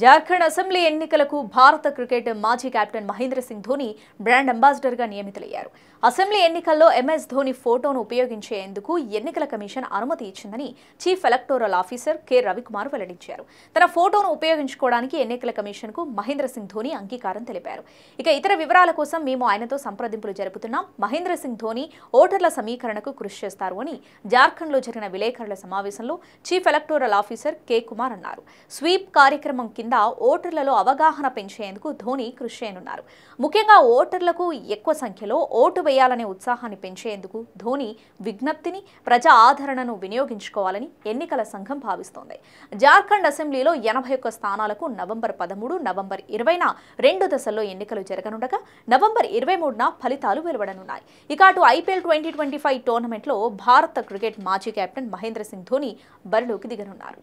Jharkhand assembly ఎన్నికలకు భారత cricket మాజీ కెప్టెన్ మహేంద్ర సింగ్ ధోని బ్రాండ్ అంబాసిడర్గా నియమితులయ్యారు అసెంబ్లీ ఎన్నికల్లో ఎంఎస్ ధోని ఫోటోను ఉపయోగించేందుకు ఎన్నికల కమిషన్ అనుమతి ఇచ్చిందని chief electoral officer K Ravikumar వెల్లడించారు తన ఫోటోను ఉపయోగించుకోవడానికి ఎన్నికల కమిషన్కు మహేంద్ర సింగ్ ధోని అంగీకారం తెలిపారు ఇక ఇతర వివరాల కోసం మేము ఆయనతో సంప్రదింపులు జరుపుతున్నాం మహేంద్ర సింగ్ ధోని ఓటర్ల సమీకరణకు కృషి చేస్తారు అని జార్ఖండ్లో జరిగిన విలేకరుల సమావేశంలో chief electoral officer K Kumar అన్నారు స్వీప్ కార్యక్రమం కింద ఓటర్లలో అవగాహన పెంచేందుకు ధోని కృషి చేయనున్నారు ముఖ్యంగా ఓటర్లకు ఎక్కువ సంఖ్యలో ఓటు వేయాలనే ఉత్సాహాన్ని పెంచేందుకు ధోని విజ్ఞప్తిని ప్రజా ఆదరణను వినియోగించుకోవాలని ఎన్నికల సంఘం భావిస్తోంది జార్ఖండ్ అసెంబ్లీలో ఎనభై ఒక్క స్థానాలకు నవంబర్ పదమూడు నవంబర్ ఇరవైన రెండు దశల్లో ఎన్నికలు జరగనుండగా నవంబర్ ఇరవై మూడున ఫలితాలు వెలువడనున్నాయి ఇక అటు ఐపీఎల్ ట్వంటీ ట్వంటీ ఫైవ్ టోర్నమెంట్లో భారత క్రికెట్ మాజీ కెప్టెన్ మహేంద్ర సింగ్ ధోని బరిలోకి దిగనున్నారు